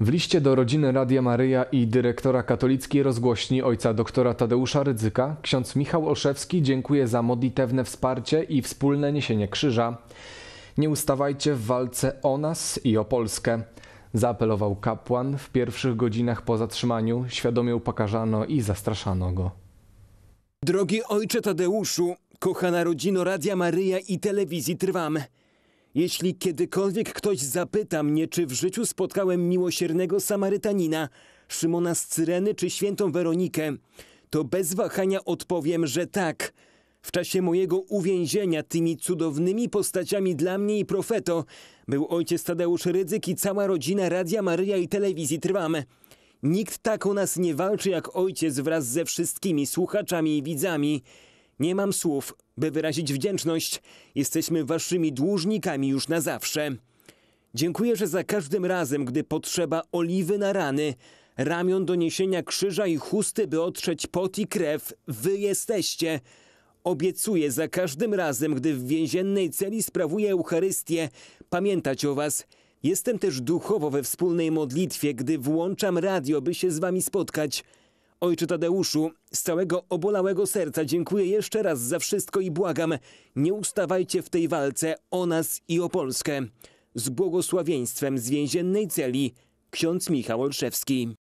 W liście do rodziny Radia Maryja i dyrektora katolickiej rozgłośni ojca doktora Tadeusza Rydzyka ksiądz Michał Olszewski dziękuję za modlitewne wsparcie i wspólne niesienie krzyża. Nie ustawajcie w walce o nas i o Polskę. Zaapelował kapłan w pierwszych godzinach po zatrzymaniu, świadomie upokarzano i zastraszano go. Drogi ojcze Tadeuszu, kochana rodzino Radia Maryja i telewizji Trwam. Jeśli kiedykolwiek ktoś zapyta mnie, czy w życiu spotkałem miłosiernego Samarytanina, Szymona z Cyreny czy świętą Weronikę, to bez wahania odpowiem, że tak. W czasie mojego uwięzienia tymi cudownymi postaciami dla mnie i profeto był ojciec Tadeusz Rydzyk i cała rodzina Radia Maryja i Telewizji Trwamy. Nikt tak o nas nie walczy jak ojciec wraz ze wszystkimi słuchaczami i widzami. Nie mam słów, by wyrazić wdzięczność. Jesteśmy waszymi dłużnikami już na zawsze. Dziękuję, że za każdym razem, gdy potrzeba oliwy na rany, ramion do niesienia krzyża i chusty, by otrzeć pot i krew, wy jesteście. Obiecuję za każdym razem, gdy w więziennej celi sprawuję Eucharystię, pamiętać o was. Jestem też duchowo we wspólnej modlitwie, gdy włączam radio, by się z wami spotkać. Ojcze Tadeuszu, z całego obolałego serca dziękuję jeszcze raz za wszystko i błagam, nie ustawajcie w tej walce o nas i o Polskę. Z błogosławieństwem z więziennej celi, ksiądz Michał Olszewski.